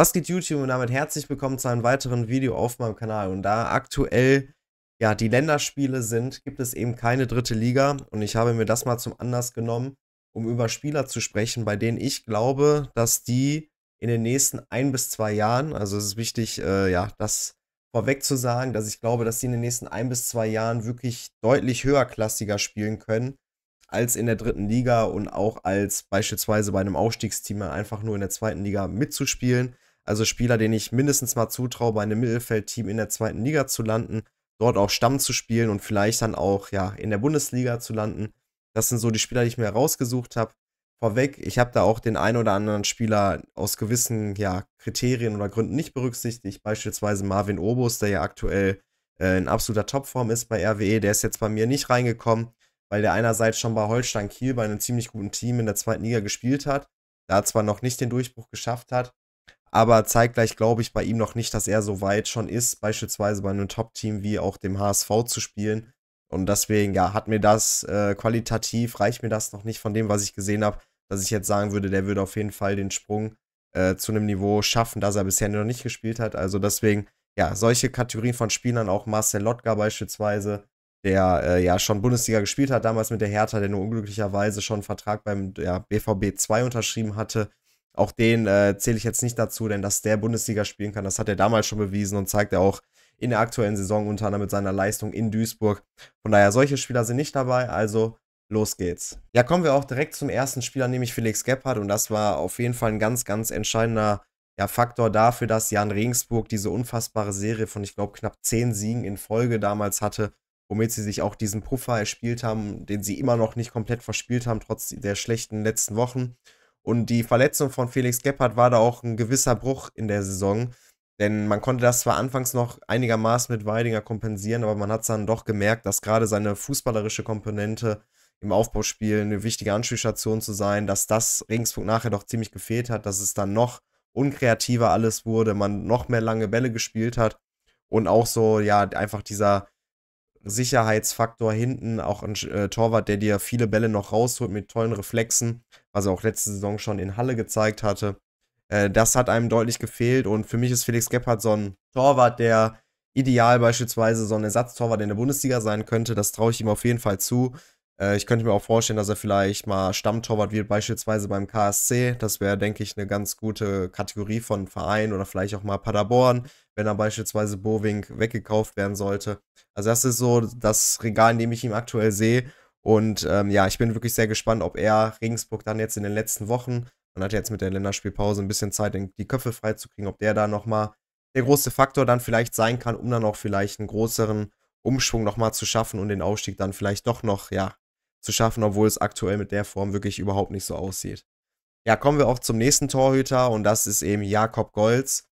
Was geht YouTube und damit herzlich willkommen zu einem weiteren Video auf meinem Kanal. Und da aktuell ja die Länderspiele sind, gibt es eben keine dritte Liga. Und ich habe mir das mal zum Anlass genommen, um über Spieler zu sprechen, bei denen ich glaube, dass die in den nächsten ein bis zwei Jahren, also es ist wichtig, äh, ja, das vorweg zu sagen, dass ich glaube, dass die in den nächsten ein bis zwei Jahren wirklich deutlich höherklassiger spielen können als in der dritten Liga und auch als beispielsweise bei einem Aufstiegsteam einfach nur in der zweiten Liga mitzuspielen. Also Spieler, denen ich mindestens mal zutraue, bei einem Mittelfeldteam in der zweiten Liga zu landen, dort auch Stamm zu spielen und vielleicht dann auch ja in der Bundesliga zu landen. Das sind so die Spieler, die ich mir herausgesucht habe. Vorweg, ich habe da auch den einen oder anderen Spieler aus gewissen ja, Kriterien oder Gründen nicht berücksichtigt. Beispielsweise Marvin Obus, der ja aktuell äh, in absoluter Topform ist bei RWE. Der ist jetzt bei mir nicht reingekommen, weil der einerseits schon bei Holstein Kiel bei einem ziemlich guten Team in der zweiten Liga gespielt hat, da zwar noch nicht den Durchbruch geschafft hat, aber zeitgleich glaube ich bei ihm noch nicht, dass er so weit schon ist, beispielsweise bei einem Top-Team wie auch dem HSV zu spielen. Und deswegen, ja, hat mir das äh, qualitativ, reicht mir das noch nicht von dem, was ich gesehen habe, dass ich jetzt sagen würde, der würde auf jeden Fall den Sprung äh, zu einem Niveau schaffen, das er bisher noch nicht gespielt hat. Also deswegen, ja, solche Kategorien von Spielern, auch Marcel Lotka beispielsweise, der äh, ja schon Bundesliga gespielt hat, damals mit der Hertha, der nur unglücklicherweise schon einen Vertrag beim ja, BVB 2 unterschrieben hatte auch den äh, zähle ich jetzt nicht dazu, denn dass der Bundesliga spielen kann, das hat er damals schon bewiesen und zeigt er auch in der aktuellen Saison unter anderem mit seiner Leistung in Duisburg. Von daher, solche Spieler sind nicht dabei, also los geht's. Ja, kommen wir auch direkt zum ersten Spieler, nämlich Felix Gebhardt und das war auf jeden Fall ein ganz, ganz entscheidender ja, Faktor dafür, dass Jan Regensburg diese unfassbare Serie von, ich glaube, knapp zehn Siegen in Folge damals hatte, womit sie sich auch diesen Puffer erspielt haben, den sie immer noch nicht komplett verspielt haben, trotz der schlechten letzten Wochen. Und die Verletzung von Felix Gebhardt war da auch ein gewisser Bruch in der Saison. Denn man konnte das zwar anfangs noch einigermaßen mit Weidinger kompensieren, aber man hat es dann doch gemerkt, dass gerade seine fußballerische Komponente im Aufbauspiel eine wichtige Anspielstation zu sein, dass das Regensburg nachher doch ziemlich gefehlt hat, dass es dann noch unkreativer alles wurde, man noch mehr lange Bälle gespielt hat und auch so, ja, einfach dieser Sicherheitsfaktor hinten, auch ein äh, Torwart, der dir viele Bälle noch rausholt mit tollen Reflexen, was er auch letzte Saison schon in Halle gezeigt hatte. Äh, das hat einem deutlich gefehlt und für mich ist Felix Gebhardt so ein Torwart, der ideal beispielsweise so ein Ersatztorwart in der Bundesliga sein könnte. Das traue ich ihm auf jeden Fall zu. Äh, ich könnte mir auch vorstellen, dass er vielleicht mal Stammtorwart wird, beispielsweise beim KSC. Das wäre, denke ich, eine ganz gute Kategorie von Verein oder vielleicht auch mal Paderborn, wenn er beispielsweise Bowing weggekauft werden sollte. Also das ist so das Regal, in dem ich ihn aktuell sehe. Und ähm, ja, ich bin wirklich sehr gespannt, ob er Regensburg dann jetzt in den letzten Wochen, man hat jetzt mit der Länderspielpause ein bisschen Zeit, die Köpfe freizukriegen, ob der da nochmal der große Faktor dann vielleicht sein kann, um dann auch vielleicht einen größeren Umschwung nochmal zu schaffen und den Aufstieg dann vielleicht doch noch, ja, zu schaffen, obwohl es aktuell mit der Form wirklich überhaupt nicht so aussieht. Ja, kommen wir auch zum nächsten Torhüter und das ist eben Jakob Golz.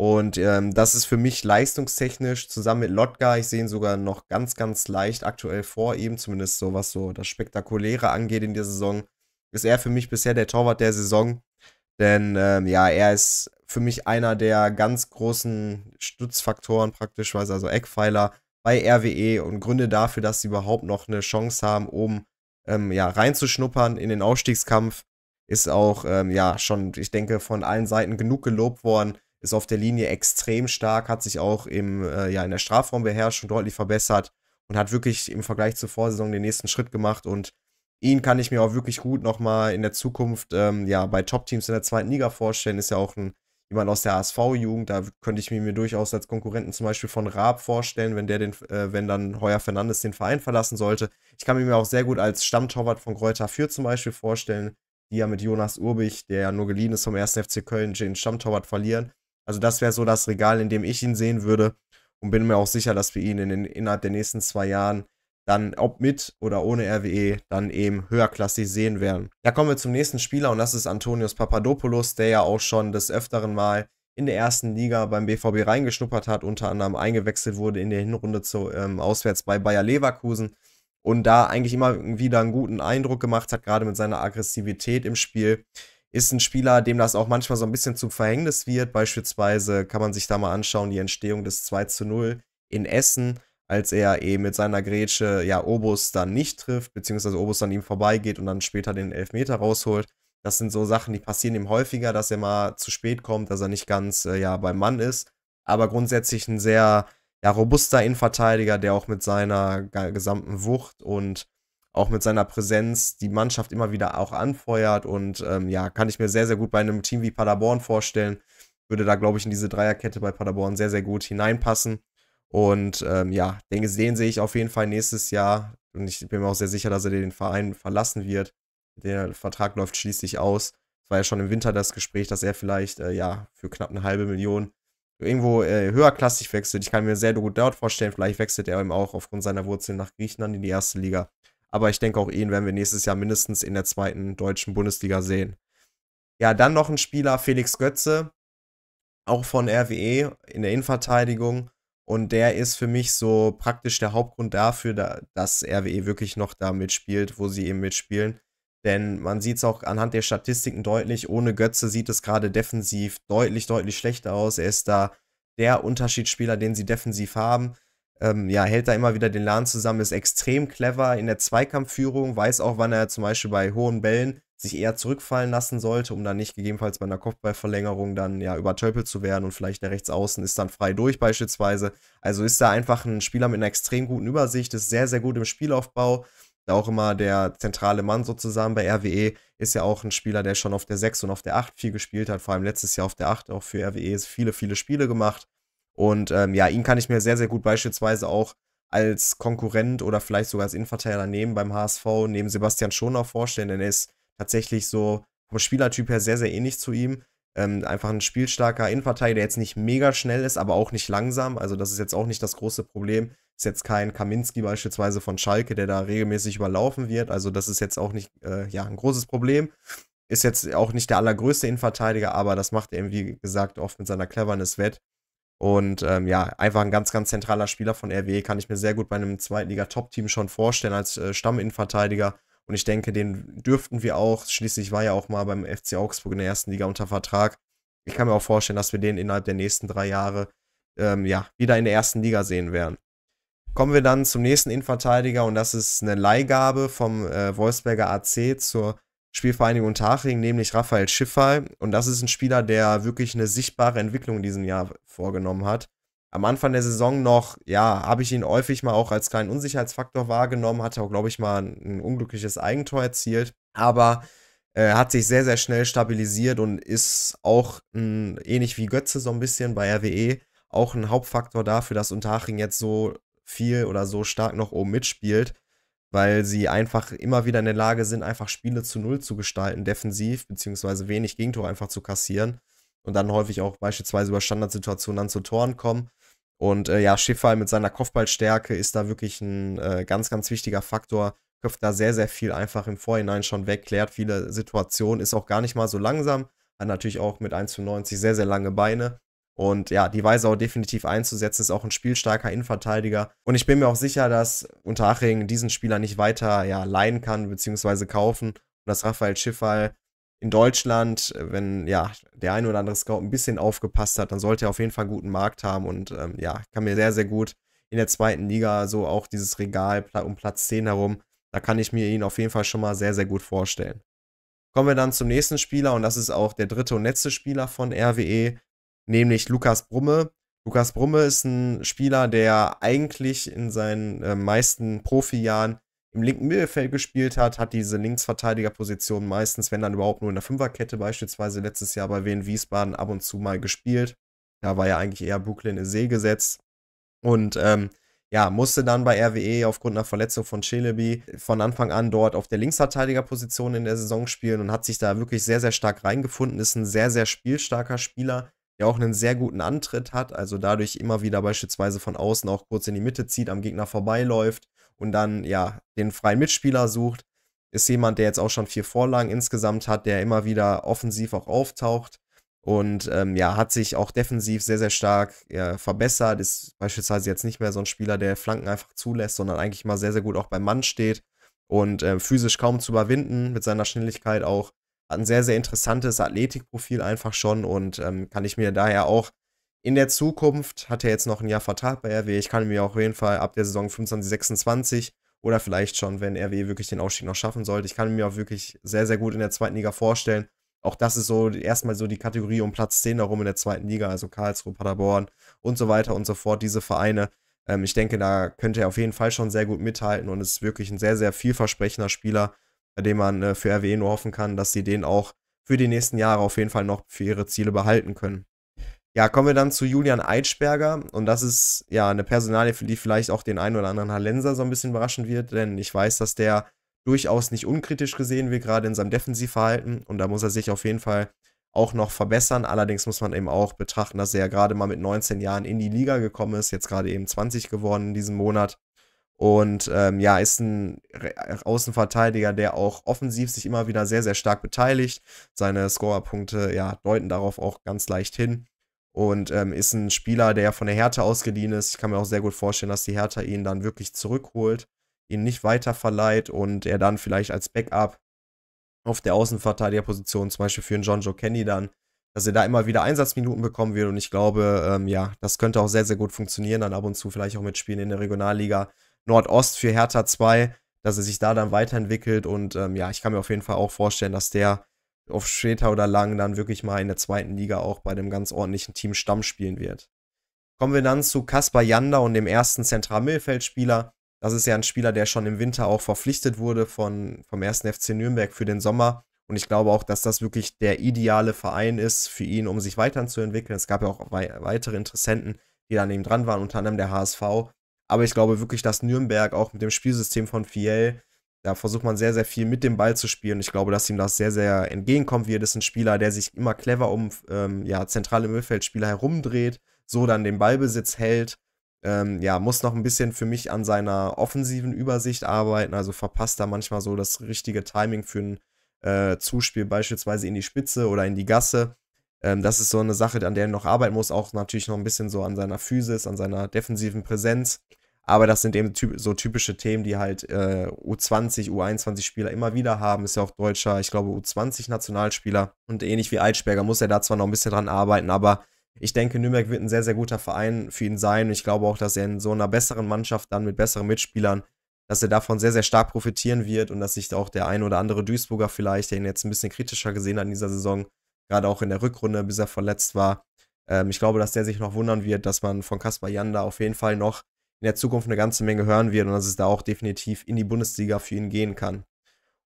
Und ähm, das ist für mich leistungstechnisch zusammen mit Lotka, ich sehe ihn sogar noch ganz, ganz leicht aktuell vor ihm, zumindest so was so das Spektakuläre angeht in der Saison, ist er für mich bisher der Torwart der Saison. Denn ähm, ja, er ist für mich einer der ganz großen Stützfaktoren praktisch, also Eckpfeiler bei RWE und Gründe dafür, dass sie überhaupt noch eine Chance haben, um ähm, ja, reinzuschnuppern in den Aufstiegskampf, ist auch ähm, ja schon, ich denke, von allen Seiten genug gelobt worden ist auf der Linie extrem stark, hat sich auch im, äh, ja, in der Strafraumbeherrschung deutlich verbessert und hat wirklich im Vergleich zur Vorsaison den nächsten Schritt gemacht und ihn kann ich mir auch wirklich gut nochmal in der Zukunft ähm, ja, bei Top-Teams in der zweiten Liga vorstellen. Ist ja auch ein, jemand aus der asv jugend da könnte ich mir, mir durchaus als Konkurrenten zum Beispiel von Raab vorstellen, wenn der den, äh, wenn dann Heuer Fernandes den Verein verlassen sollte. Ich kann mir auch sehr gut als Stammtorwart von Kräuter Fürth zum Beispiel vorstellen, die ja mit Jonas Urbich, der ja nur geliehen ist vom 1. FC Köln, den Stammtorwart verlieren. Also das wäre so das Regal, in dem ich ihn sehen würde und bin mir auch sicher, dass wir ihn in den, innerhalb der nächsten zwei Jahren dann, ob mit oder ohne RWE, dann eben höherklassig sehen werden. Da kommen wir zum nächsten Spieler und das ist Antonius Papadopoulos, der ja auch schon des öfteren Mal in der ersten Liga beim BVB reingeschnuppert hat, unter anderem eingewechselt wurde in der Hinrunde zu, ähm, auswärts bei Bayer Leverkusen und da eigentlich immer wieder einen guten Eindruck gemacht hat, gerade mit seiner Aggressivität im Spiel ist ein Spieler, dem das auch manchmal so ein bisschen zum Verhängnis wird. Beispielsweise kann man sich da mal anschauen, die Entstehung des 2 zu 0 in Essen, als er eben mit seiner Grätsche ja Obus dann nicht trifft, beziehungsweise Obus an ihm vorbeigeht und dann später den Elfmeter rausholt. Das sind so Sachen, die passieren ihm häufiger, dass er mal zu spät kommt, dass er nicht ganz äh, ja beim Mann ist. Aber grundsätzlich ein sehr ja, robuster Innenverteidiger, der auch mit seiner gesamten Wucht und auch mit seiner Präsenz die Mannschaft immer wieder auch anfeuert. Und ähm, ja, kann ich mir sehr, sehr gut bei einem Team wie Paderborn vorstellen. Würde da, glaube ich, in diese Dreierkette bei Paderborn sehr, sehr gut hineinpassen. Und ähm, ja, denke, den sehe ich auf jeden Fall nächstes Jahr. Und ich bin mir auch sehr sicher, dass er den Verein verlassen wird. Der Vertrag läuft schließlich aus. Es war ja schon im Winter das Gespräch, dass er vielleicht äh, ja für knapp eine halbe Million irgendwo äh, höherklassig wechselt. Ich kann mir sehr gut dort vorstellen, vielleicht wechselt er eben auch aufgrund seiner Wurzeln nach Griechenland in die erste Liga. Aber ich denke, auch ihn werden wir nächstes Jahr mindestens in der zweiten deutschen Bundesliga sehen. Ja, dann noch ein Spieler, Felix Götze, auch von RWE in der Innenverteidigung. Und der ist für mich so praktisch der Hauptgrund dafür, dass RWE wirklich noch da mitspielt, wo sie eben mitspielen. Denn man sieht es auch anhand der Statistiken deutlich, ohne Götze sieht es gerade defensiv deutlich, deutlich schlechter aus. Er ist da der Unterschiedsspieler, den sie defensiv haben ähm, ja, hält da immer wieder den Laden zusammen, ist extrem clever in der Zweikampfführung, weiß auch, wann er zum Beispiel bei hohen Bällen sich eher zurückfallen lassen sollte, um dann nicht gegebenenfalls bei einer Kopfballverlängerung dann ja übertölpelt zu werden und vielleicht der Rechtsaußen ist dann frei durch beispielsweise. Also ist da einfach ein Spieler mit einer extrem guten Übersicht, ist sehr, sehr gut im Spielaufbau. Auch immer der zentrale Mann sozusagen bei RWE ist ja auch ein Spieler, der schon auf der 6 und auf der 8 viel gespielt hat, vor allem letztes Jahr auf der 8 auch für RWE viele, viele Spiele gemacht und ähm, ja, ihn kann ich mir sehr, sehr gut beispielsweise auch als Konkurrent oder vielleicht sogar als Innenverteidiger nehmen beim HSV, neben Sebastian Schoner vorstellen, denn er ist tatsächlich so vom Spielertyp her sehr, sehr ähnlich zu ihm. Ähm, einfach ein spielstarker Innenverteidiger, der jetzt nicht mega schnell ist, aber auch nicht langsam. Also das ist jetzt auch nicht das große Problem. Ist jetzt kein Kaminski beispielsweise von Schalke, der da regelmäßig überlaufen wird. Also das ist jetzt auch nicht äh, ja, ein großes Problem. Ist jetzt auch nicht der allergrößte Innenverteidiger, aber das macht er, wie gesagt, oft mit seiner Cleverness wett. Und ähm, ja, einfach ein ganz, ganz zentraler Spieler von RW e kann ich mir sehr gut bei einem Zweitliga-Top-Team schon vorstellen als äh, Stamminnenverteidiger. Und ich denke, den dürften wir auch. Schließlich war ja auch mal beim FC Augsburg in der ersten Liga unter Vertrag. Ich kann mir auch vorstellen, dass wir den innerhalb der nächsten drei Jahre ähm, ja, wieder in der ersten Liga sehen werden. Kommen wir dann zum nächsten Innenverteidiger und das ist eine Leihgabe vom äh, Wolfsberger AC zur Spielvereinigung Taching, nämlich Raphael Schiffer. Und das ist ein Spieler, der wirklich eine sichtbare Entwicklung in diesem Jahr vorgenommen hat. Am Anfang der Saison noch, ja, habe ich ihn häufig mal auch als kleinen Unsicherheitsfaktor wahrgenommen, hatte auch, glaube ich, mal ein, unglückliches Eigentor erzielt, aber äh, hat sich sehr, sehr schnell stabilisiert und ist auch mh, hm, ähnlich wie Götze so ein bisschen bei RWE auch ein Hauptfaktor dafür, dass Unterhaching jetzt so viel oder so stark noch oben mitspielt weil sie einfach immer wieder in der Lage sind, einfach Spiele zu Null zu gestalten, defensiv, beziehungsweise wenig Gegentor einfach zu kassieren und dann häufig auch beispielsweise über Standardsituationen dann zu Toren kommen. Und äh, ja, Schiffer mit seiner Kopfballstärke ist da wirklich ein äh, ganz, ganz wichtiger Faktor, köpft da sehr, sehr viel einfach im Vorhinein schon weg, klärt viele Situationen, ist auch gar nicht mal so langsam, hat natürlich auch mit 1,95 sehr, sehr lange Beine und ja, die Weise auch definitiv einzusetzen, ist auch ein spielstarker Innenverteidiger. Und ich bin mir auch sicher, dass Unterhaching diesen Spieler nicht weiter ja, leihen kann, beziehungsweise kaufen. Und dass Raphael Schiffal in Deutschland, wenn ja der ein oder andere Scout ein bisschen aufgepasst hat, dann sollte er auf jeden Fall einen guten Markt haben. Und ähm, ja, kann mir sehr, sehr gut in der zweiten Liga so auch dieses Regal um Platz 10 herum. Da kann ich mir ihn auf jeden Fall schon mal sehr, sehr gut vorstellen. Kommen wir dann zum nächsten Spieler und das ist auch der dritte und letzte Spieler von RWE nämlich Lukas Brumme. Lukas Brumme ist ein Spieler, der eigentlich in seinen äh, meisten Profijahren im linken Mittelfeld gespielt hat, hat diese Linksverteidigerposition meistens, wenn dann überhaupt nur in der Fünferkette, beispielsweise letztes Jahr bei Wien Wiesbaden ab und zu mal gespielt. Da war ja eigentlich eher Brooklyn in See gesetzt. Und ähm, ja, musste dann bei RWE aufgrund einer Verletzung von Celebi von Anfang an dort auf der Linksverteidigerposition in der Saison spielen und hat sich da wirklich sehr, sehr stark reingefunden. Ist ein sehr, sehr spielstarker Spieler, der auch einen sehr guten Antritt hat, also dadurch immer wieder beispielsweise von außen auch kurz in die Mitte zieht, am Gegner vorbeiläuft und dann ja den freien Mitspieler sucht, ist jemand, der jetzt auch schon vier Vorlagen insgesamt hat, der immer wieder offensiv auch auftaucht und ähm, ja, hat sich auch defensiv sehr, sehr stark ja, verbessert, ist beispielsweise jetzt nicht mehr so ein Spieler, der Flanken einfach zulässt, sondern eigentlich mal sehr, sehr gut auch beim Mann steht und äh, physisch kaum zu überwinden mit seiner Schnelligkeit auch hat ein sehr, sehr interessantes Athletikprofil einfach schon und ähm, kann ich mir daher auch in der Zukunft, hat er jetzt noch ein Jahr Vertrag bei RW, ich kann mir auch auf jeden Fall ab der Saison 25, 26 oder vielleicht schon, wenn RW wirklich den Ausstieg noch schaffen sollte, ich kann mir auch wirklich sehr, sehr gut in der zweiten Liga vorstellen. Auch das ist so erstmal so die Kategorie um Platz 10 herum in der zweiten Liga, also Karlsruhe, Paderborn und so weiter und so fort, diese Vereine. Ähm, ich denke, da könnte er auf jeden Fall schon sehr gut mithalten und ist wirklich ein sehr, sehr vielversprechender Spieler bei dem man äh, für RWE nur hoffen kann, dass sie den auch für die nächsten Jahre auf jeden Fall noch für ihre Ziele behalten können. Ja, kommen wir dann zu Julian Eitschberger und das ist ja eine Personalie, die vielleicht auch den einen oder anderen Hallenser so ein bisschen überraschen wird, denn ich weiß, dass der durchaus nicht unkritisch gesehen wird, gerade in seinem Defensivverhalten und da muss er sich auf jeden Fall auch noch verbessern. Allerdings muss man eben auch betrachten, dass er ja gerade mal mit 19 Jahren in die Liga gekommen ist, jetzt gerade eben 20 geworden in diesem Monat. Und ähm, ja, ist ein Außenverteidiger, der auch offensiv sich immer wieder sehr, sehr stark beteiligt. Seine Scorerpunkte ja, deuten darauf auch ganz leicht hin. Und ähm, ist ein Spieler, der von der Hertha ausgeliehen ist. Ich kann mir auch sehr gut vorstellen, dass die Hertha ihn dann wirklich zurückholt, ihn nicht weiter verleiht und er dann vielleicht als Backup auf der Außenverteidigerposition, zum Beispiel für einen John Joe Kenny dann, dass er da immer wieder Einsatzminuten bekommen wird. Und ich glaube, ähm, ja, das könnte auch sehr, sehr gut funktionieren, dann ab und zu vielleicht auch mit Spielen in der Regionalliga Nordost für Hertha 2, dass er sich da dann weiterentwickelt. Und ähm, ja, ich kann mir auf jeden Fall auch vorstellen, dass der auf später oder lang dann wirklich mal in der zweiten Liga auch bei dem ganz ordentlichen Team Stamm spielen wird. Kommen wir dann zu Kaspar Janda und dem ersten Zentralmittelfeldspieler. Das ist ja ein Spieler, der schon im Winter auch verpflichtet wurde von, vom ersten FC Nürnberg für den Sommer. Und ich glaube auch, dass das wirklich der ideale Verein ist für ihn, um sich weiterzuentwickeln. Es gab ja auch weitere Interessenten, die dann eben dran waren, unter anderem der HSV. Aber ich glaube wirklich, dass Nürnberg auch mit dem Spielsystem von Fiel, da versucht man sehr, sehr viel mit dem Ball zu spielen. Ich glaube, dass ihm das sehr, sehr entgegenkommt wird. Ist ein Spieler, der sich immer clever um ähm, ja, zentrale Mittelfeldspieler herumdreht, so dann den Ballbesitz hält. Ähm, ja, muss noch ein bisschen für mich an seiner offensiven Übersicht arbeiten. Also verpasst da manchmal so das richtige Timing für ein äh, Zuspiel, beispielsweise in die Spitze oder in die Gasse. Ähm, das ist so eine Sache, an der er noch arbeiten muss. Auch natürlich noch ein bisschen so an seiner Physis, an seiner defensiven Präsenz. Aber das sind eben typ so typische Themen, die halt äh, U20, U21-Spieler immer wieder haben. Ist ja auch deutscher, ich glaube, U20-Nationalspieler. Und ähnlich wie Eitschberger muss er da zwar noch ein bisschen dran arbeiten, aber ich denke, Nürnberg wird ein sehr, sehr guter Verein für ihn sein. ich glaube auch, dass er in so einer besseren Mannschaft dann mit besseren Mitspielern, dass er davon sehr, sehr stark profitieren wird und dass sich auch der ein oder andere Duisburger vielleicht, der ihn jetzt ein bisschen kritischer gesehen hat in dieser Saison, gerade auch in der Rückrunde, bis er verletzt war, ähm, ich glaube, dass der sich noch wundern wird, dass man von Kaspar Janda auf jeden Fall noch in der Zukunft eine ganze Menge hören wird und dass es da auch definitiv in die Bundesliga für ihn gehen kann.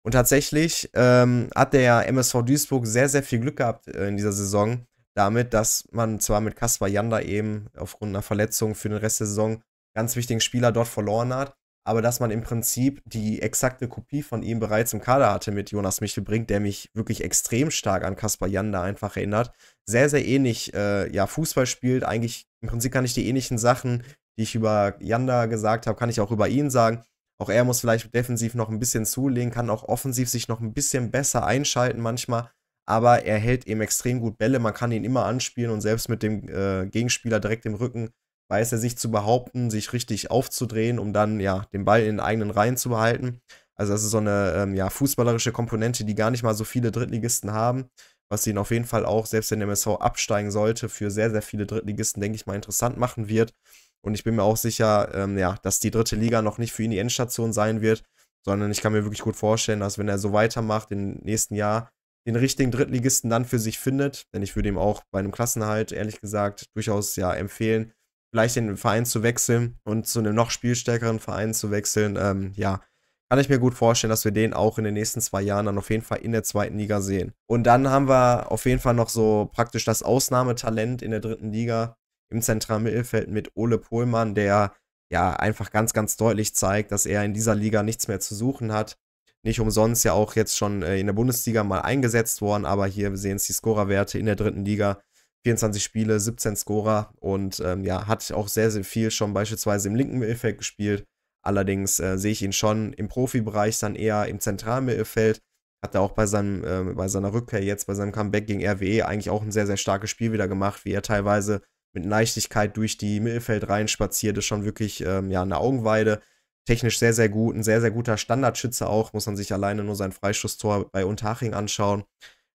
Und tatsächlich ähm, hat der MSV Duisburg sehr, sehr viel Glück gehabt äh, in dieser Saison damit, dass man zwar mit Kaspar Janda eben aufgrund einer Verletzung für den Rest der Saison ganz wichtigen Spieler dort verloren hat, aber dass man im Prinzip die exakte Kopie von ihm bereits im Kader hatte mit Jonas Michel bringt, der mich wirklich extrem stark an Kaspar Janda einfach erinnert. Sehr, sehr ähnlich, äh, ja, Fußball spielt, eigentlich im Prinzip kann ich die ähnlichen Sachen, die ich über Yanda gesagt habe, kann ich auch über ihn sagen. Auch er muss vielleicht defensiv noch ein bisschen zulegen, kann auch offensiv sich noch ein bisschen besser einschalten manchmal. Aber er hält eben extrem gut Bälle, man kann ihn immer anspielen und selbst mit dem äh, Gegenspieler direkt im Rücken weiß er sich zu behaupten, sich richtig aufzudrehen, um dann ja den Ball in den eigenen Reihen zu behalten. Also das ist so eine ähm, ja, fußballerische Komponente, die gar nicht mal so viele Drittligisten haben, was ihn auf jeden Fall auch, selbst wenn der MSV absteigen sollte, für sehr, sehr viele Drittligisten, denke ich mal, interessant machen wird. Und ich bin mir auch sicher, ähm, ja, dass die dritte Liga noch nicht für ihn die Endstation sein wird, sondern ich kann mir wirklich gut vorstellen, dass wenn er so weitermacht im nächsten Jahr, den richtigen Drittligisten dann für sich findet. Denn ich würde ihm auch bei einem Klassenhalt, ehrlich gesagt, durchaus ja empfehlen, vielleicht den Verein zu wechseln und zu einem noch spielstärkeren Verein zu wechseln. Ähm, ja, kann ich mir gut vorstellen, dass wir den auch in den nächsten zwei Jahren dann auf jeden Fall in der zweiten Liga sehen. Und dann haben wir auf jeden Fall noch so praktisch das Ausnahmetalent in der dritten Liga im zentralen Mittelfeld mit Ole Pohlmann, der ja einfach ganz, ganz deutlich zeigt, dass er in dieser Liga nichts mehr zu suchen hat. Nicht umsonst ja auch jetzt schon äh, in der Bundesliga mal eingesetzt worden, aber hier sehen Sie die Scorerwerte in der dritten Liga. 24 Spiele, 17 Scorer und ähm, ja, hat auch sehr, sehr viel schon beispielsweise im linken Mittelfeld gespielt. Allerdings äh, sehe ich ihn schon im Profibereich dann eher im zentralen Mittelfeld. Hat er auch bei, seinem, äh, bei seiner Rückkehr jetzt, bei seinem Comeback gegen RWE eigentlich auch ein sehr, sehr starkes Spiel wieder gemacht, wie er teilweise mit Leichtigkeit durch die Mittelfeld rein spaziert, ist schon wirklich ähm, ja, eine Augenweide. Technisch sehr, sehr gut, ein sehr, sehr guter Standardschütze auch, muss man sich alleine nur sein Freischusstor bei Unterhaching anschauen.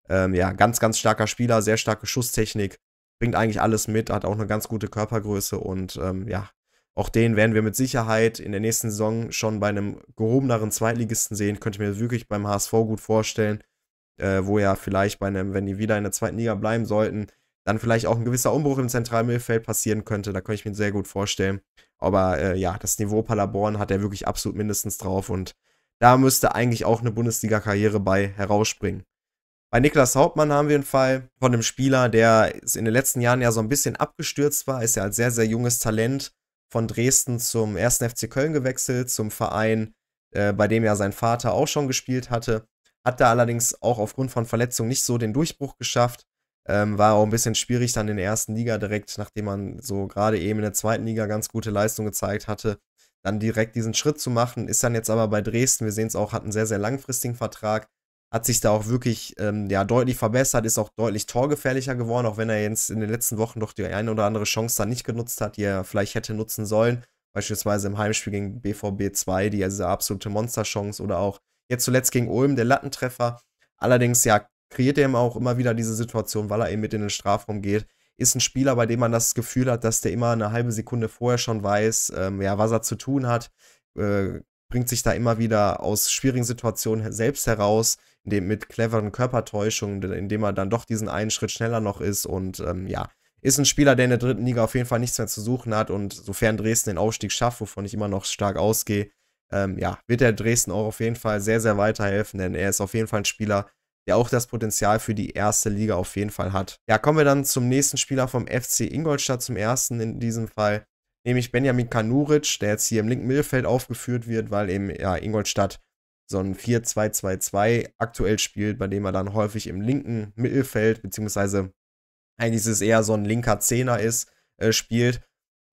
Ähm, ja, ganz, ganz starker Spieler, sehr starke Schusstechnik, bringt eigentlich alles mit, hat auch eine ganz gute Körpergröße und ähm, ja, auch den werden wir mit Sicherheit in der nächsten Saison schon bei einem gehobeneren Zweitligisten sehen. Könnte ich mir wirklich beim HSV gut vorstellen, äh, wo ja vielleicht bei einem, wenn die wieder in der zweiten Liga bleiben sollten, dann vielleicht auch ein gewisser Umbruch im Zentralmittelfeld passieren könnte. Da könnte ich mir sehr gut vorstellen. Aber äh, ja, das Niveau Paderborn hat er wirklich absolut mindestens drauf und da müsste eigentlich auch eine Bundesliga-Karriere bei herausspringen. Bei Niklas Hauptmann haben wir einen Fall von einem Spieler, der in den letzten Jahren ja so ein bisschen abgestürzt war, ist ja als sehr, sehr junges Talent von Dresden zum 1. FC Köln gewechselt, zum Verein, äh, bei dem ja sein Vater auch schon gespielt hatte. Hat da allerdings auch aufgrund von Verletzungen nicht so den Durchbruch geschafft ähm, war auch ein bisschen schwierig dann in der ersten Liga direkt, nachdem man so gerade eben in der zweiten Liga ganz gute Leistung gezeigt hatte, dann direkt diesen Schritt zu machen. Ist dann jetzt aber bei Dresden, wir sehen es auch, hat einen sehr, sehr langfristigen Vertrag, hat sich da auch wirklich ähm, ja, deutlich verbessert, ist auch deutlich torgefährlicher geworden, auch wenn er jetzt in den letzten Wochen doch die eine oder andere Chance dann nicht genutzt hat, die er vielleicht hätte nutzen sollen. Beispielsweise im Heimspiel gegen BVB 2, die also absolute Monsterchance oder auch jetzt zuletzt gegen Ulm, der Lattentreffer. Allerdings, ja, kreiert er ihm auch immer wieder diese Situation, weil er eben mit in den Strafraum geht. Ist ein Spieler, bei dem man das Gefühl hat, dass der immer eine halbe Sekunde vorher schon weiß, ähm, ja, was er zu tun hat. Äh, bringt sich da immer wieder aus schwierigen Situationen selbst heraus, indem, mit cleveren Körpertäuschungen, indem er dann doch diesen einen Schritt schneller noch ist und ähm, ja, ist ein Spieler, der in der dritten Liga auf jeden Fall nichts mehr zu suchen hat und sofern Dresden den Aufstieg schafft, wovon ich immer noch stark ausgehe, ähm, ja, wird der Dresden auch auf jeden Fall sehr, sehr weiterhelfen, denn er ist auf jeden Fall ein Spieler, der auch das Potenzial für die erste Liga auf jeden Fall hat. Ja, kommen wir dann zum nächsten Spieler vom FC Ingolstadt, zum ersten in diesem Fall, nämlich Benjamin Kanuric, der jetzt hier im linken Mittelfeld aufgeführt wird, weil eben ja, Ingolstadt so ein 4-2-2-2 aktuell spielt, bei dem er dann häufig im linken Mittelfeld, beziehungsweise eigentlich ist es eher so ein linker Zehner ist, äh, spielt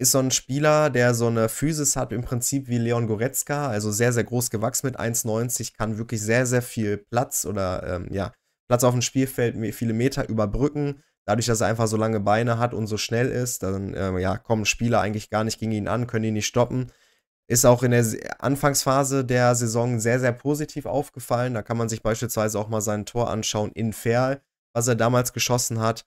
ist so ein Spieler, der so eine Physis hat, im Prinzip wie Leon Goretzka, also sehr, sehr groß gewachsen mit 1,90, kann wirklich sehr, sehr viel Platz oder ähm, ja, Platz auf dem Spielfeld, viele Meter überbrücken. Dadurch, dass er einfach so lange Beine hat und so schnell ist, dann ähm, ja, kommen Spieler eigentlich gar nicht gegen ihn an, können ihn nicht stoppen. Ist auch in der Anfangsphase der Saison sehr, sehr positiv aufgefallen. Da kann man sich beispielsweise auch mal sein Tor anschauen in Ferl, was er damals geschossen hat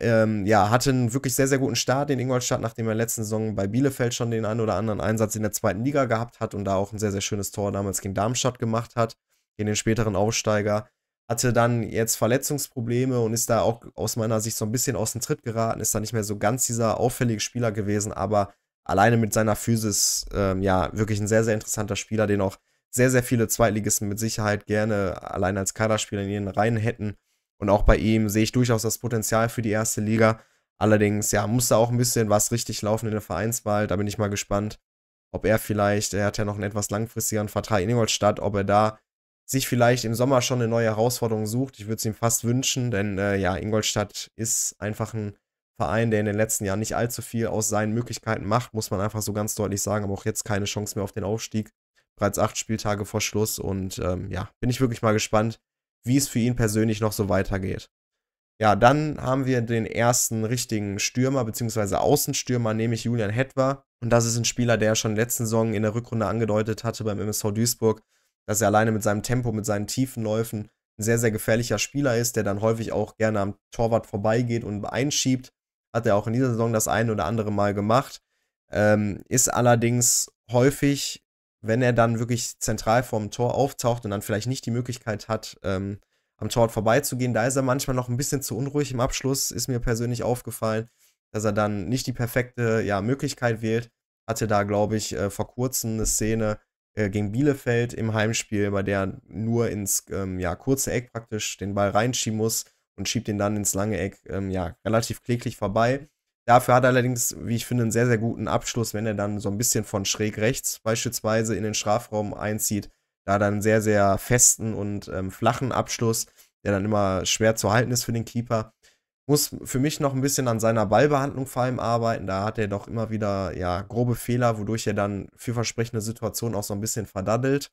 ähm, ja, hatte einen wirklich sehr, sehr guten Start in Ingolstadt, nachdem er letzten Saison bei Bielefeld schon den einen oder anderen Einsatz in der zweiten Liga gehabt hat und da auch ein sehr, sehr schönes Tor damals gegen Darmstadt gemacht hat, gegen den späteren Aufsteiger. Hatte dann jetzt Verletzungsprobleme und ist da auch aus meiner Sicht so ein bisschen aus dem Tritt geraten, ist da nicht mehr so ganz dieser auffällige Spieler gewesen, aber alleine mit seiner Physis, ähm, ja, wirklich ein sehr, sehr interessanter Spieler, den auch sehr, sehr viele Zweitligisten mit Sicherheit gerne allein als Kaderspieler in ihren Reihen hätten. Und auch bei ihm sehe ich durchaus das Potenzial für die erste Liga. Allerdings, ja, muss da auch ein bisschen was richtig laufen in der Vereinswahl. Da bin ich mal gespannt, ob er vielleicht, er hat ja noch einen etwas langfristigeren Vertrag in Ingolstadt, ob er da sich vielleicht im Sommer schon eine neue Herausforderung sucht. Ich würde es ihm fast wünschen, denn äh, ja, Ingolstadt ist einfach ein Verein, der in den letzten Jahren nicht allzu viel aus seinen Möglichkeiten macht, muss man einfach so ganz deutlich sagen, aber auch jetzt keine Chance mehr auf den Aufstieg. Bereits acht Spieltage vor Schluss und ähm, ja, bin ich wirklich mal gespannt, wie es für ihn persönlich noch so weitergeht. Ja, dann haben wir den ersten richtigen Stürmer bzw. Außenstürmer, nämlich Julian Hetwer. Und das ist ein Spieler, der schon letzten Saison in der Rückrunde angedeutet hatte beim MSV Duisburg, dass er alleine mit seinem Tempo, mit seinen tiefen Läufen ein sehr, sehr gefährlicher Spieler ist, der dann häufig auch gerne am Torwart vorbeigeht und einschiebt. Hat er auch in dieser Saison das ein oder andere Mal gemacht. Ähm, ist allerdings häufig wenn er dann wirklich zentral vorm Tor auftaucht und dann vielleicht nicht die Möglichkeit hat, ähm, am Tor vorbeizugehen, da ist er manchmal noch ein bisschen zu unruhig im Abschluss, ist mir persönlich aufgefallen, dass er dann nicht die perfekte ja, Möglichkeit wählt. Hatte da, glaube ich, äh, vor kurzem eine Szene äh, gegen Bielefeld im Heimspiel, bei der er nur ins ähm, ja, kurze Eck praktisch den Ball reinschieben muss und schiebt ihn dann ins lange Eck ähm, ja, relativ kläglich vorbei. Dafür hat er allerdings, wie ich finde, einen sehr, sehr guten Abschluss, wenn er dann so ein bisschen von schräg rechts beispielsweise in den Strafraum einzieht. Da dann sehr, sehr festen und ähm, flachen Abschluss, der dann immer schwer zu halten ist für den Keeper. Muss für mich noch ein bisschen an seiner Ballbehandlung vor allem arbeiten. Da hat er doch immer wieder ja, grobe Fehler, wodurch er dann vielversprechende Situationen auch so ein bisschen verdaddelt.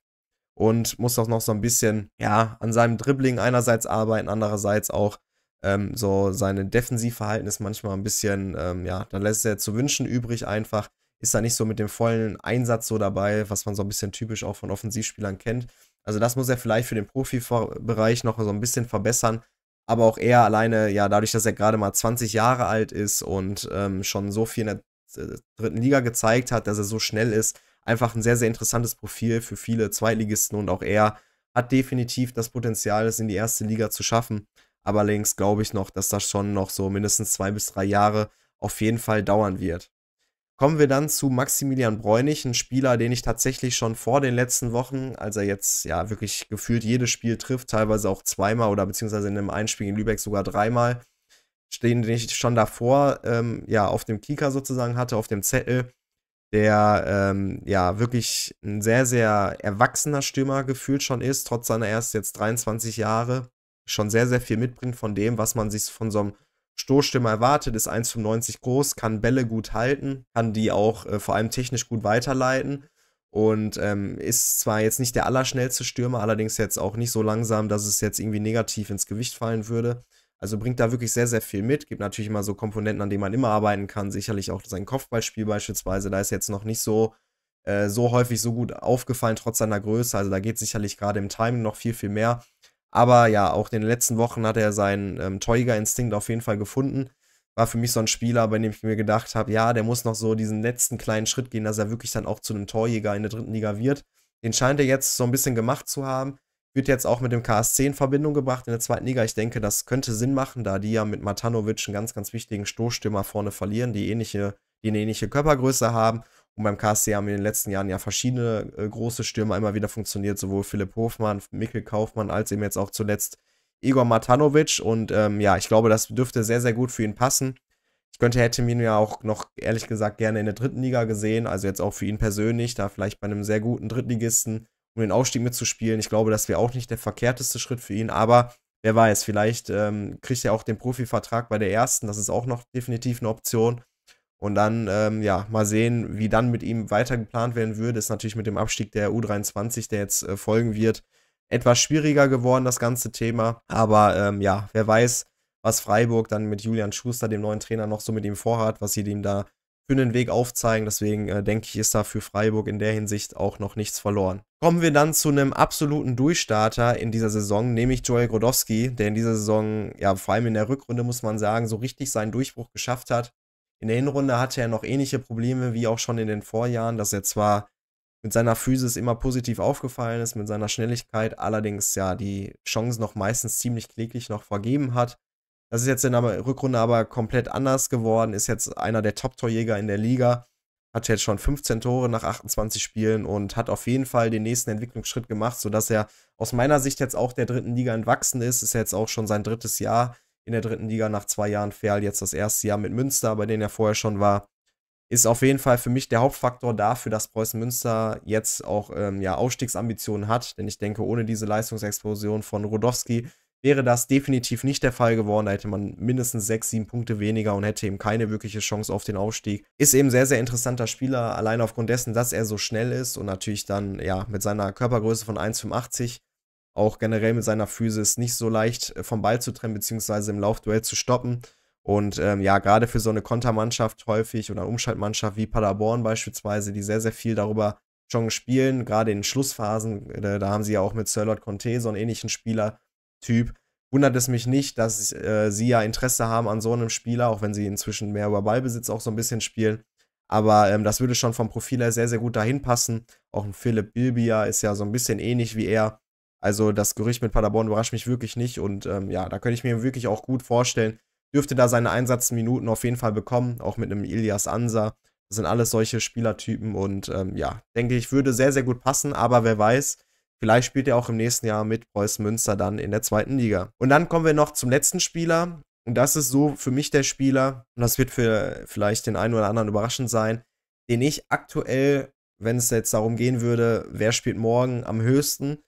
Und muss auch noch so ein bisschen ja, an seinem Dribbling einerseits arbeiten, andererseits auch ähm, so sein Defensivverhalten ist manchmal ein bisschen, ähm, ja, dann lässt er zu wünschen übrig einfach. Ist da nicht so mit dem vollen Einsatz so dabei, was man so ein bisschen typisch auch von Offensivspielern kennt. Also das muss er vielleicht für den Profibereich noch so ein bisschen verbessern. Aber auch er alleine, ja, dadurch, dass er gerade mal 20 Jahre alt ist und ähm, schon so viel in der äh, dritten Liga gezeigt hat, dass er so schnell ist, einfach ein sehr, sehr interessantes Profil für viele Zweitligisten und auch er hat definitiv das Potenzial, es in die erste Liga zu schaffen. Aber allerdings glaube ich noch, dass das schon noch so mindestens zwei bis drei Jahre auf jeden Fall dauern wird. Kommen wir dann zu Maximilian Bräunig, ein Spieler, den ich tatsächlich schon vor den letzten Wochen, als er jetzt ja wirklich gefühlt jedes Spiel trifft, teilweise auch zweimal oder beziehungsweise in einem Einspiel in Lübeck sogar dreimal, stehen, den ich schon davor ähm, ja auf dem Kicker sozusagen hatte, auf dem Zettel, der ähm, ja wirklich ein sehr, sehr erwachsener Stürmer gefühlt schon ist, trotz seiner erst jetzt 23 Jahre schon sehr, sehr viel mitbringt von dem, was man sich von so einem Stoßstürmer erwartet, ist 1,95 groß, kann Bälle gut halten, kann die auch äh, vor allem technisch gut weiterleiten und ähm, ist zwar jetzt nicht der allerschnellste Stürmer, allerdings jetzt auch nicht so langsam, dass es jetzt irgendwie negativ ins Gewicht fallen würde. Also bringt da wirklich sehr, sehr viel mit. Gibt natürlich immer so Komponenten, an denen man immer arbeiten kann. Sicherlich auch sein Kopfballspiel beispielsweise. Da ist jetzt noch nicht so, äh, so häufig so gut aufgefallen, trotz seiner Größe. Also da geht sicherlich gerade im Timing noch viel, viel mehr. Aber ja, auch in den letzten Wochen hat er seinen ähm, Teuger-Instinkt auf jeden Fall gefunden. War für mich so ein Spieler, bei dem ich mir gedacht habe, ja, der muss noch so diesen letzten kleinen Schritt gehen, dass er wirklich dann auch zu einem Torjäger in der dritten Liga wird. Den scheint er jetzt so ein bisschen gemacht zu haben. Wird jetzt auch mit dem KS10 in Verbindung gebracht in der zweiten Liga. Ich denke, das könnte Sinn machen, da die ja mit Matanovic einen ganz, ganz wichtigen Stoßstürmer vorne verlieren, die ähnliche, die eine ähnliche Körpergröße haben und beim KSC haben in den letzten Jahren ja verschiedene äh, große Stürmer immer wieder funktioniert, sowohl Philipp Hofmann, Mikkel Kaufmann, als eben jetzt auch zuletzt Igor Matanovic. Und ähm, ja, ich glaube, das dürfte sehr, sehr gut für ihn passen. Ich könnte, hätte ihn ja auch noch, ehrlich gesagt, gerne in der dritten Liga gesehen, also jetzt auch für ihn persönlich, da vielleicht bei einem sehr guten Drittligisten, um den Aufstieg mitzuspielen. Ich glaube, das wäre auch nicht der verkehrteste Schritt für ihn, aber wer weiß, vielleicht ähm, kriegt er auch den Profivertrag bei der ersten, das ist auch noch definitiv eine Option. Und dann, ähm, ja, mal sehen, wie dann mit ihm weiter geplant werden würde. Ist natürlich mit dem Abstieg der U23, der jetzt äh, folgen wird, etwas schwieriger geworden, das ganze Thema. Aber ähm, ja, wer weiß, was Freiburg dann mit Julian Schuster, dem neuen Trainer, noch so mit ihm vorhat, was sie ihm da für einen Weg aufzeigen. Deswegen äh, denke ich, ist da für Freiburg in der Hinsicht auch noch nichts verloren. Kommen wir dann zu einem absoluten Durchstarter in dieser Saison, nämlich Joel Grodowski, der in dieser Saison, ja vor allem in der Rückrunde muss man sagen, so richtig seinen Durchbruch geschafft hat. In der Hinrunde hatte er noch ähnliche Probleme wie auch schon in den Vorjahren, dass er zwar mit seiner Physis immer positiv aufgefallen ist, mit seiner Schnelligkeit, allerdings ja die Chancen noch meistens ziemlich kläglich noch vergeben hat. Das ist jetzt in der Rückrunde aber komplett anders geworden, ist jetzt einer der Top-Torjäger in der Liga, hat jetzt schon 15 Tore nach 28 Spielen und hat auf jeden Fall den nächsten Entwicklungsschritt gemacht, sodass er aus meiner Sicht jetzt auch der dritten Liga entwachsen ist, ist jetzt auch schon sein drittes Jahr in der dritten Liga nach zwei Jahren Ferl, jetzt das erste Jahr mit Münster, bei denen er vorher schon war, ist auf jeden Fall für mich der Hauptfaktor dafür, dass Preußen Münster jetzt auch ähm, ja, Aufstiegsambitionen hat. Denn ich denke, ohne diese Leistungsexplosion von Rodowski wäre das definitiv nicht der Fall geworden. Da hätte man mindestens sechs, sieben Punkte weniger und hätte eben keine wirkliche Chance auf den Aufstieg. Ist eben sehr, sehr interessanter Spieler, allein aufgrund dessen, dass er so schnell ist und natürlich dann ja mit seiner Körpergröße von 1,85 auch generell mit seiner Physis nicht so leicht äh, vom Ball zu trennen, beziehungsweise im Laufduell zu stoppen. Und ähm, ja, gerade für so eine Kontermannschaft häufig oder Umschaltmannschaft wie Paderborn beispielsweise, die sehr, sehr viel darüber schon spielen, gerade in Schlussphasen, äh, da haben sie ja auch mit Sir Lord Conte so einen ähnlichen Spielertyp. Wundert es mich nicht, dass äh, sie ja Interesse haben an so einem Spieler, auch wenn sie inzwischen mehr über Ballbesitz auch so ein bisschen spielen. Aber ähm, das würde schon vom Profil her sehr, sehr gut dahin passen. Auch ein Philipp Bilbia ist ja so ein bisschen ähnlich wie er also das Gerücht mit Paderborn überrascht mich wirklich nicht und ähm, ja, da könnte ich mir wirklich auch gut vorstellen, dürfte da seine Einsatzminuten auf jeden Fall bekommen, auch mit einem Ilias Ansa. Das sind alles solche Spielertypen und ähm, ja, denke ich, würde sehr, sehr gut passen, aber wer weiß, vielleicht spielt er auch im nächsten Jahr mit Preußen Münster dann in der zweiten Liga. Und dann kommen wir noch zum letzten Spieler und das ist so für mich der Spieler und das wird für vielleicht den einen oder anderen überraschend sein, den ich aktuell, wenn es jetzt darum gehen würde, wer spielt morgen am höchsten,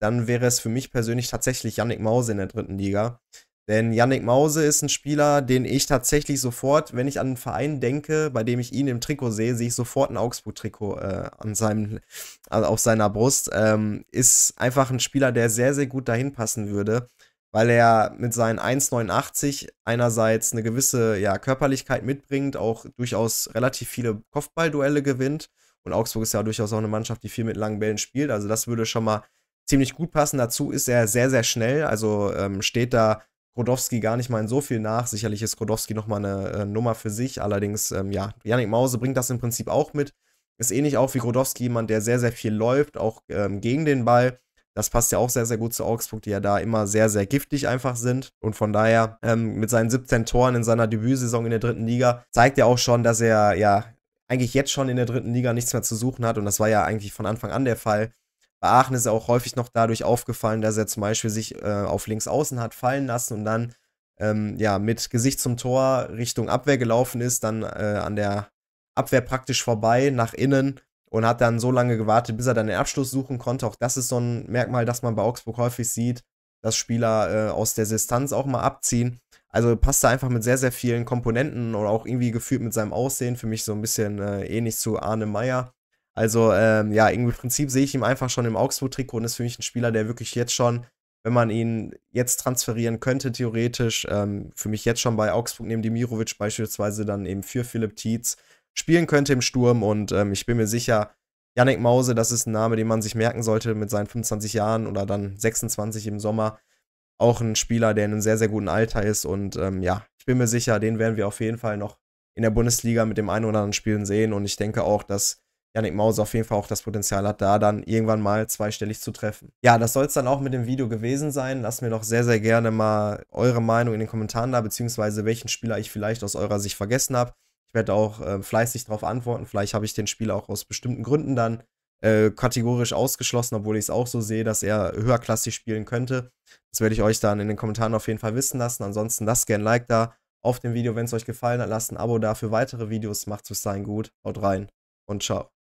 dann wäre es für mich persönlich tatsächlich Yannick Mause in der dritten Liga. Denn Yannick Mause ist ein Spieler, den ich tatsächlich sofort, wenn ich an einen Verein denke, bei dem ich ihn im Trikot sehe, sehe ich sofort ein Augsburg-Trikot äh, an seinem, also auf seiner Brust. Ähm, ist einfach ein Spieler, der sehr, sehr gut dahin passen würde, weil er mit seinen 1,89 einerseits eine gewisse ja, Körperlichkeit mitbringt, auch durchaus relativ viele Kopfballduelle gewinnt. Und Augsburg ist ja durchaus auch eine Mannschaft, die viel mit langen Bällen spielt. Also das würde schon mal ziemlich gut passen. Dazu ist er sehr, sehr schnell. Also ähm, steht da Grodowski gar nicht mal in so viel nach. Sicherlich ist Grodowski nochmal eine äh, Nummer für sich. Allerdings, ähm, ja, Yannick Mause bringt das im Prinzip auch mit. Ist ähnlich auch wie Grodowski jemand, der sehr, sehr viel läuft, auch ähm, gegen den Ball. Das passt ja auch sehr, sehr gut zu Augsburg, die ja da immer sehr, sehr giftig einfach sind. Und von daher, ähm, mit seinen 17 Toren in seiner Debütsaison in der dritten Liga, zeigt er auch schon, dass er ja eigentlich jetzt schon in der dritten Liga nichts mehr zu suchen hat. Und das war ja eigentlich von Anfang an der Fall. Bei Aachen ist er auch häufig noch dadurch aufgefallen, dass er zum Beispiel sich äh, auf links außen hat fallen lassen und dann ähm, ja, mit Gesicht zum Tor Richtung Abwehr gelaufen ist, dann äh, an der Abwehr praktisch vorbei nach innen und hat dann so lange gewartet, bis er dann den Abschluss suchen konnte. Auch das ist so ein Merkmal, das man bei Augsburg häufig sieht, dass Spieler äh, aus der Distanz auch mal abziehen. Also passt da einfach mit sehr, sehr vielen Komponenten oder auch irgendwie gefühlt mit seinem Aussehen. Für mich so ein bisschen äh, ähnlich zu Arne Meyer. Also ähm, ja, im Prinzip sehe ich ihn einfach schon im Augsburg-Trikot und ist für mich ein Spieler, der wirklich jetzt schon, wenn man ihn jetzt transferieren könnte, theoretisch, ähm, für mich jetzt schon bei Augsburg neben Demirovic beispielsweise dann eben für Philipp Tietz spielen könnte im Sturm. Und ähm, ich bin mir sicher, Yannick Mause, das ist ein Name, den man sich merken sollte mit seinen 25 Jahren oder dann 26 im Sommer. Auch ein Spieler, der in einem sehr, sehr guten Alter ist. Und ähm, ja, ich bin mir sicher, den werden wir auf jeden Fall noch in der Bundesliga mit dem einen oder anderen Spielen sehen. Und ich denke auch, dass Yannick Maus auf jeden Fall auch das Potenzial hat, da dann irgendwann mal zweistellig zu treffen. Ja, das soll es dann auch mit dem Video gewesen sein. Lasst mir doch sehr, sehr gerne mal eure Meinung in den Kommentaren da, beziehungsweise welchen Spieler ich vielleicht aus eurer Sicht vergessen habe. Ich werde auch äh, fleißig darauf antworten. Vielleicht habe ich den Spieler auch aus bestimmten Gründen dann äh, kategorisch ausgeschlossen, obwohl ich es auch so sehe, dass er höherklassig spielen könnte. Das werde ich euch dann in den Kommentaren auf jeden Fall wissen lassen. Ansonsten lasst gerne ein Like da auf dem Video, wenn es euch gefallen hat. Lasst ein Abo da für weitere Videos. Macht's bis dahin gut. Haut rein und ciao.